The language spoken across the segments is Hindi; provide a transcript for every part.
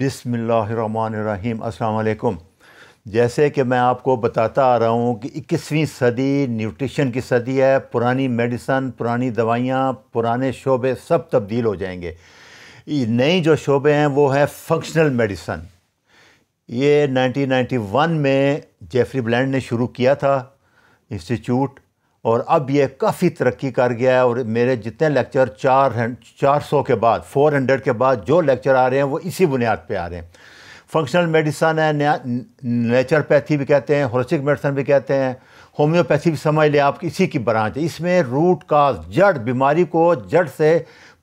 बिसमीम अस्सलाम जैसे कि मैं आपको बताता आ रहा हूँ कि इक्कीसवीं सदी न्यूट्रिशन की सदी है पुरानी मेडिसन पुरानी दवाइयाँ पुराने शोबे सब तब्दील हो जाएंगे नए जो शोबे हैं वो है फंक्शनल मेडिसन ये 1991 में जेफरी ब्लैंड ने शुरू किया था इंस्टीट्यूट और अब ये काफ़ी तरक्की कर गया है और मेरे जितने लेक्चर चार चार सौ के बाद फोर हंड्रेड के बाद जो लेक्चर आ रहे हैं वो इसी बुनियाद पे आ रहे हैं फंक्शनल मेडिसन है नेचरपैथी भी कहते हैं होलिस्टिक मेडिसन भी कहते हैं होम्योपैथी भी समझ लें आप इसी की ब्रांच है इसमें रूट काज जड़ बीमारी को जड़ से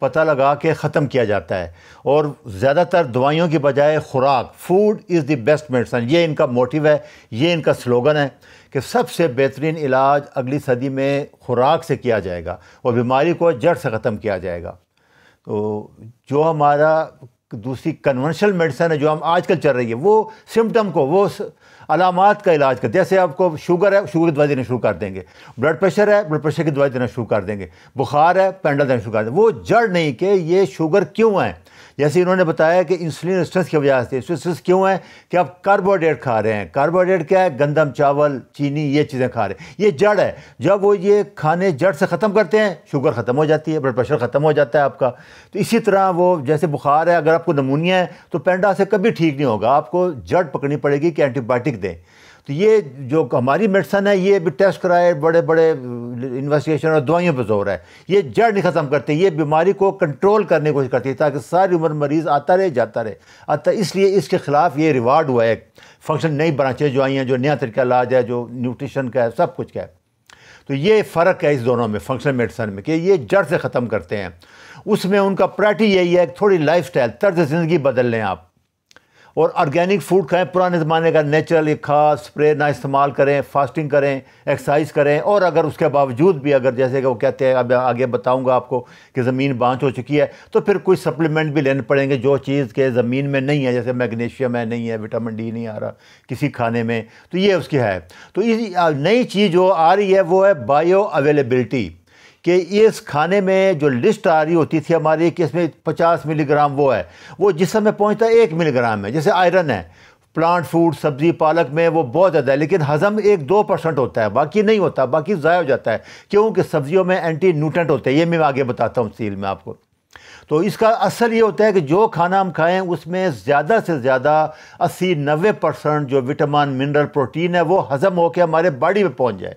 पता लगा के ख़त्म किया जाता है और ज़्यादातर दवाइयों की बजाय खुराक food is the best medicine ये इनका मोटिव है ये इनका स्लोगन है कि सबसे बेहतरीन इलाज अगली सदी में खुराक से किया जाएगा और बीमारी को जड़ से ख़त्म किया जाएगा तो जो हमारा दूसरी कन्वेंशनल मेडिसन है जो हम आजकल चल रही है वो सिम्टम को वो अलामत का इलाज करते जैसे आपको शुगर है शुगर की दवाई देना शुरू कर देंगे ब्लड प्रेशर है ब्लड प्रेशर की दवाई देना शुरू कर देंगे बुखार है पेंडल देना शुरू कर देंगे वो जड़ नहीं कि ये शुगर क्यों है जैसे इन्होंने बताया कि इंसुलिन स्ट्रेस की वजह से स्ट्रेस क्यों है कि आप कार्बोहाइड्रेट खा रहे हैं कार्बोहाइड्रेट क्या है गंदम चावल चीनी ये चीज़ें खा रहे हैं ये जड़ है जब वो ये खाने जड़ से ख़त्म करते हैं शुगर ख़त्म हो जाती है ब्लड प्रेशर ख़त्म हो जाता है आपका तो इसी तरह वो जैसे बुखार है अगर आपको नमूनिया है तो पेंडा से कभी ठीक नहीं होगा आपको जड़ पकड़नी पड़ेगी कि एंटीबायोटिक दें तो ये जो हमारी मेडिसन है ये भी टेस्ट कराए बड़े बड़े इन्वेस्टिगेशन और दवाइयों पर जोर है ये जड़ नहीं ख़त्म करते ये बीमारी को कंट्रोल करने की कोशिश करती है ताकि सारी उम्र मरीज़ आता रहे जाता रहे अतः इसलिए इसके ख़िलाफ़ ये रिवार्ड हुआ है फंक्शन नई ब्रांचेज जो आई हैं जो नया तरीका इलाज है जो न्यूट्रिशन का है सब कुछ का है तो ये फ़र्क है इस दोनों में फंक्शनल मेडिसन में कि ये जड़ से ख़त्म करते हैं उसमें उनका प्रायरिटी यही है थोड़ी लाइफ स्टाइल तर्ज ज़िंदगी बदल लें आप और ऑर्गेनिक फूड खाएं पुराने ज़माने का नेचुरल एक खास स्प्रे ना इस्तेमाल करें फास्टिंग करें एक्सरसाइज करें और अगर उसके बावजूद भी अगर जैसे कि वो कहते हैं अब आगे बताऊंगा आपको कि ज़मीन बाँच हो चुकी है तो फिर कोई सप्लीमेंट भी लेने पड़ेंगे जो चीज़ के ज़मीन में नहीं है जैसे मैगनीशियम है नहीं है विटामिन डी नहीं आ रहा किसी खाने में तो ये उसकी है तो ये नई चीज़ जो आ रही है वो है बायो अवेलेबिलिटी कि इस खाने में जो लिस्ट आ रही होती थी हमारी कि इसमें 50 मिलीग्राम वो है वो जिसम में पहुंचता है एक मिलीग्राम है जैसे आयरन है प्लांट फूड सब्ज़ी पालक में वो बहुत ज़्यादा है लेकिन हज़म एक दो परसेंट होता है बाकी नहीं होता बाकी ज़ाया हो जाता है क्योंकि सब्ज़ियों में एंटी न्यूट्रेंट होते हैं ये मैं आगे बताता हूँ सील में आपको तो इसका असर ये होता है कि जो खाना हम खाएं उसमें ज़्यादा से ज़्यादा अस्सी नब्बे परसेंट जो विटामिन मिनरल प्रोटीन है वो हज़म होकर हमारे बॉडी में पहुँच जाए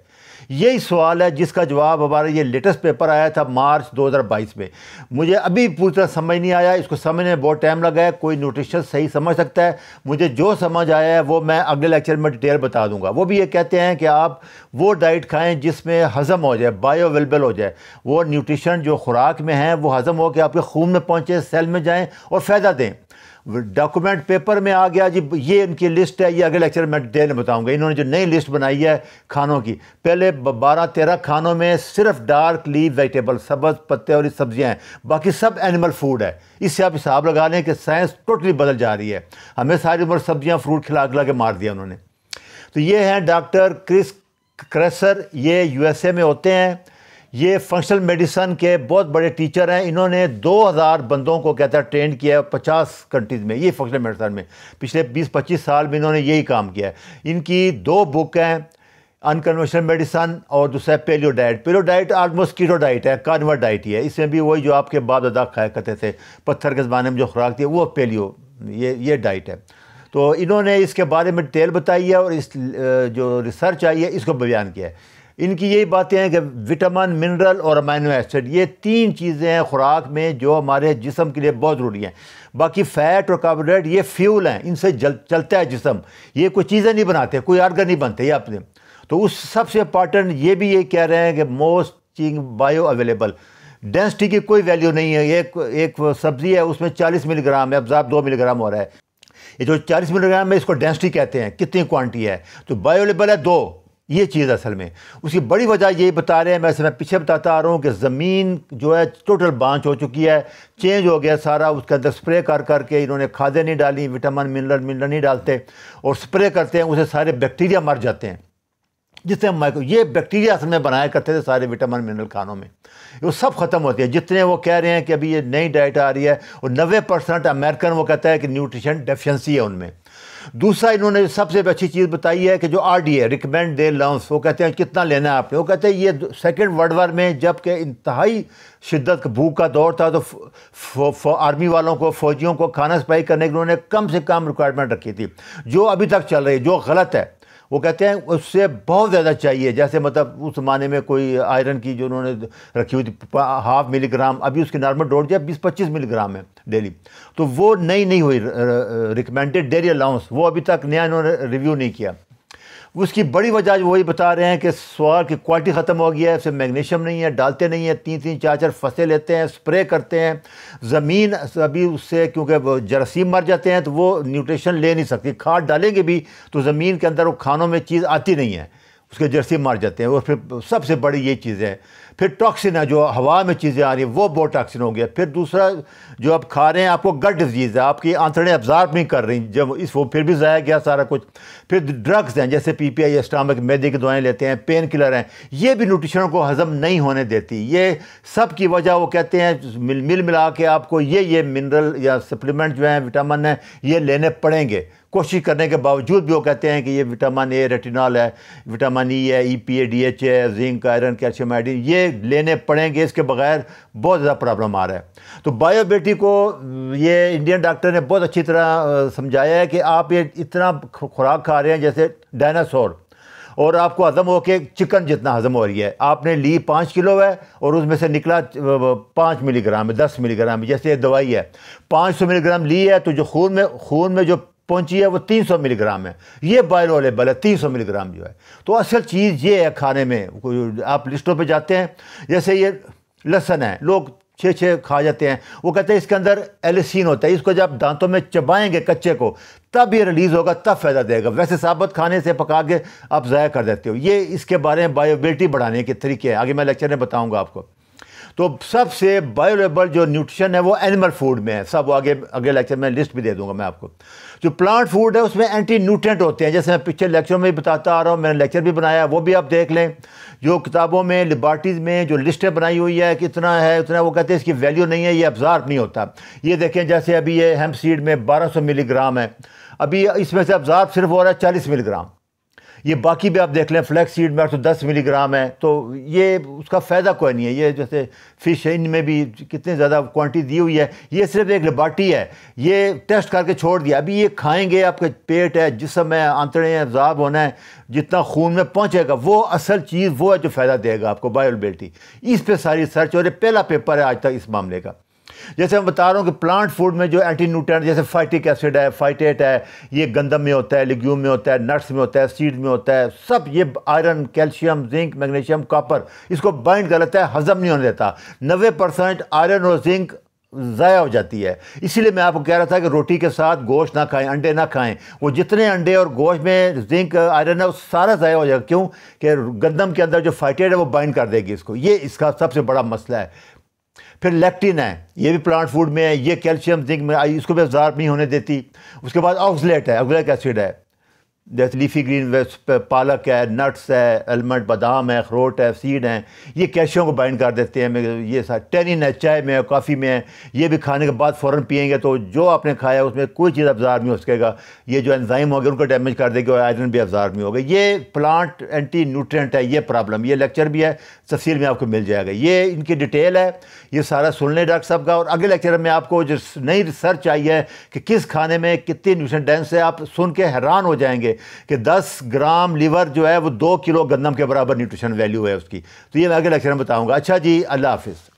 यही सवाल है जिसका जवाब हमारा ये लेटेस्ट पेपर आया था मार्च 2022 में मुझे अभी पूरी तरह समझ नहीं आया इसको समझने में बहुत टाइम लगा है कोई न्यूट्रिशन सही समझ सकता है मुझे जो समझ आया है वो मैं अगले लेक्चर में डिटेल बता दूंगा वो भी ये कहते हैं कि आप वो डाइट खाएँ जिसमें हज़म हो जाए बायो अवेलेबल हो जाए वो न्यूट्रिशन जो खुराक में है वो हज़म हो के आपके खून में पहुँचे सेल में जाएँ और फ़ायदा दें डॉक्यूमेंट पेपर में आ गया जी ये इनकी लिस्ट है ये अगले लेक्चर में डिटेल में बताऊंगा इन्होंने जो नई लिस्ट बनाई है खानों की पहले बारह तेरह खानों में सिर्फ डार्क लीव वेजिटेबल सब्ज पत्ते और सब्जियां हैं बाकी सब एनिमल फूड है इससे आप हिसाब लगा लें कि साइंस टोटली बदल जा रही है हमें सारी उम्र सब्जियाँ फ्रूट खिला खिला के मार दिया उन्होंने तो ये हैं डॉक्टर क्रिस क्रेसर ये यूएसए में होते हैं ये फंक्शनल मेडिसन के बहुत बड़े टीचर हैं इन्होंने 2000 बंदों को कहता है ट्रेंड किया है 50 कंट्रीज़ में ये फंक्शनल मेडिसन में पिछले 20-25 साल में इन्होंने यही काम किया है इनकी दो बुक हैं अनकन्वेंशनल मेडिसन और दूसरा paleo diet paleo diet almost keto diet है कार्नवर डाइट ही है इसमें भी वही जो आपके बाद अदा खाया करते थे पत्थर के ज़माने में जो खुराक थी वो पेलियो ये ये डाइट है तो इन्होंने इसके बारे में डिटेल बताई है और इस जो रिसर्च आई है इसको बयान किया है इनकी यही बातें हैं कि विटामिन मिनरल और अमाइनो एसिड ये तीन चीज़ें हैं ख़ुराक में जो हमारे जिसम के लिए बहुत ज़रूरी हैं बाकी फ़ैट और कार्बोहाइड्रेट ये फ्यूल हैं इनसे जल चलता है जिसम ये कोई चीज़ें नहीं बनाते कोई आर्गन नहीं बनते ये अपने तो उस सबसे इंपॉर्टेंट ये भी ये कह रहे हैं कि मोस्ट चिंग बायो अवेलेबल डेंसिटी की कोई वैल्यू नहीं है एक एक सब्ज़ी है उसमें 40 मिलीग्राम है अब्जाब दो मिलीग्राम हो रहा है ये जो 40 मिलीग्राम है इसको डेंसिटी कहते हैं कितनी क्वांटिटी है तो बायोलेबल है दो ये चीज़ असल में उसकी बड़ी वजह यही बता रहे हैं मैं मैं पीछे बताता आ रहा हूँ कि ज़मीन जो है टोटल बांच हो चुकी है चेंज हो गया सारा उसके अंदर स्प्रे कर करके इन्होंने खादें नहीं डाली विटामिन मिनरल मिनरल नहीं डालते और स्प्रे करते हैं उसे सारे बैक्टीरिया मर जाते हैं जिससे माइक्रो ये बैक्टीरिया असल में बनाया करते थे सारे विटामिन मिनरल खानों में वो सब ख़त्म होती है जितने वो कह रहे हैं कि अभी ये नई डाइट आ रही है और नबे परसेंट अमेरिकन वो कहता है कि न्यूट्रिशन डेफिशेंसी है उनमें दूसरा इन्होंने सबसे अच्छी चीज़ बताई है कि जो आर डी ए रिकमेंड दे लॉन्स वो कहते हैं कितना लेना है आपने वो कहते हैं ये सेकेंड वर्ल्ड वार में जबकि इंतहाई शिद्दत भूख का दौर था तो आर्मी वालों को फौजियों को खाना सफाई करने की उन्होंने कम से कम रिक्वायरमेंट रखी थी जो अभी तक चल रही है जो गलत है वो कहते हैं उससे बहुत ज़्यादा चाहिए जैसे मतलब उस ज़माने में कोई आयरन की जो उन्होंने रखी हुई थी हाफ मिलीग्राम अभी उसकी नॉर्मल डोड जो है बीस पच्चीस मिलीग्राम है डेली तो वो नई नहीं, नहीं हुई रिकमेंडेड डेली अलाउंस वो अभी तक नया इन्होंने रिव्यू नहीं किया उसकी बड़ी वजह वही बता रहे हैं कि स्वार की क्वालिटी ख़त्म हो गई है उससे मैग्नीशियम नहीं है डालते नहीं हैं तीन तीन चार चार फंसे लेते हैं स्प्रे करते हैं ज़मीन अभी उससे क्योंकि जरासीम मर जाते हैं तो वो न्यूट्रिशन ले नहीं सकती खाद डालेंगे भी तो ज़मीन के अंदर वो खानों में चीज़ आती नहीं है उसके जर्सी मार जाते हैं और फिर सबसे बड़ी ये चीज़ है फिर टॉक्सिन है जो हवा में चीज़ें आ रही है वो टॉक्सिन हो गया फिर दूसरा जो आप खा रहे हैं आपको गट डिजीज़ है आपकी आंतड़ें अब्जार्व नहीं कर रही जब इस वो फिर भी ज़ाया गया सारा कुछ फिर ड्रग्स हैं जैसे पी पी आई स्टामक मैदे की दवाएँ लेते हैं पेन किलर हैं ये भी न्यूट्रिशन को हज़म नहीं होने देती ये सब की वजह वो कहते हैं मिल मिल मिला के आपको ये ये मिनरल या सप्लीमेंट जो हैं विटामिन हैं ये लेने पड़ेंगे कोशिश करने के बावजूद भी वो कहते हैं कि ये विटामिन ए रेटिनॉल है विटामिन ई e है E P A D H है जिंक आयरन कैल्शियम आइडिन ये लेने पड़ेंगे इसके बगैर बहुत ज़्यादा प्रॉब्लम आ रहा है तो बायो बेटी को ये इंडियन डॉक्टर ने बहुत अच्छी तरह समझाया है कि आप ये इतना खुराक खा रहे हैं जैसे डायनासोर और आपको हज़म हो के चिकन जितना हज़म हो रही है आपने ली पाँच किलो है और उसमें से निकला पाँच मिलीग्राम है दस मिलीग्राम है जैसे ये दवाई है पाँच सौ मिलीग्राम ली है तो जो खून में खून में जो पहुंची है वो 300 मिलीग्राम है ये बायोलेबल है 300 मिलीग्राम जो है तो असल चीज़ ये है खाने में आप लिस्टों पे जाते हैं जैसे ये लहसन है लोग छः छः खा जाते हैं वो कहते हैं इसके अंदर एलिसिन होता है इसको जब दांतों में चबाएंगे कच्चे को तब ये रिलीज़ होगा तब फ़ायदा देगा वैसे साबत खाने से पका के आप ज़ाया कर देते हो ये इसके बारे में बायोबिलिटी बढ़ाने के तरीके हैं आगे मैं लेक्चर में बताऊँगा आपको तो सबसे बायोलेबल जो न्यूट्रिशन है वो एनिमल फूड में है सब आगे अगले लेक्चर में लिस्ट भी दे दूंगा मैं आपको जो प्लांट फूड है उसमें एंटी न्यूट्रेंट होते हैं जैसे मैं पिछले लेक्चर में भी बताता आ रहा हूँ मैंने लेक्चर भी बनाया वो भी आप देख लें जो किताबों में लिबार्टीज़ में जो लिस्टें बनाई हुई है कि इतना है उतना वो कहते हैं इसकी वैल्यू नहीं है ये अब्जार्व नहीं होता ये देखें जैसे अभी ये हेम्प सीड में बारह मिलीग्राम है अभी इसमें से अब्जार्व सिर्फ हो रहा है चालीस मिलीग्राम ये हम्म। बाकी भी आप देख लें फ्लैक्स सीड में सौ तो दस मिलीग्राम है तो ये उसका फ़ायदा कोई नहीं है ये जैसे फ़िश है इनमें भी कितने ज़्यादा क्वान्टी दी हुई है ये सिर्फ एक लेबाटी है ये टेस्ट करके छोड़ दिया अभी ये खाएंगे आपके पेट है जिसम है आंतड़े हैं जाब होना है जितना खून में पहुँचेगा वो असल चीज़ वो है जो फ़ायदा देगा आपको बायोबिलिटी इस पर सारी सर्च और पहला पेपर है आज तक इस मामले का जैसे मैं बता रहा हूँ कि प्लांट फूड में जो एंटी न्यूट्रेंट जैसे फाइटिक एसिड है फाइटेट है ये गंदम में होता है लिग्यूम में होता है नट्स में होता है सीड में होता है सब ये iron calcium zinc magnesium copper इसको बाइंड कर लेता है हजम नहीं होने देता नबे परसेंट आयरन और जिंक ज़ाया हो जाती है इसीलिए मैं आपको कह रहा था कि रोटी के साथ गोश्त ना खाएं अंडे ना खाएं वो जितने अंडे और गोश्त में जिंक आयरन है वो सारा ज़ाया हो जाएगा क्यों कि गंदम के अंदर जो फाइटेड है वो बाइंड कर देगी इसको ये इसका सबसे बड़ा मसला है फिर लेप्टिन है ये भी प्लांट फूड में है ये कैल्शियम जिंक में आई इसको भी अब्जार्ब नहीं होने देती उसके बाद ऑक्सलेट है ऑक्सलेट एसिड है जैसे लीफी ग्रीन वेस्ट पालक है नट्स है अलमंड बादाम है अखरोट है सीड हैं ये कैशियों को बाइंड कर देते हैं ये टेनिन है चाय में है कॉफ़ी में है ये भी खाने के बाद फ़ौर पियेंगे तो जो आपने खाया उसमें कोई चीज़ अफजार नहीं हो सकेगा ये जो एनजाइम होगी उनको डैमेज कर देगी और आयरन भी अफजार नहीं होगा ये प्लांट एंटी न्यूट्रेंट है ये प्रॉब्लम ये लेक्चर भी है तफसील में आपको मिल जाएगा ये इनकी डिटेल है ये सारा सुन लें डॉक्टर साहब का और अगले लेक्चर में आपको जो नई रिसर्च आई है कि किस खाने में कितनी न्यूट्रेंट डेंस है आप सुन के हैरान हो जाएंगे थे कि 10 ग्राम लीवर जो है वो दो किलो गंदम के बराबर न्यूट्रिशन वैल्यू है उसकी तो ये मैं अगले लेक्चर में बताऊँगा अच्छा जी अल्लाह हाफिज़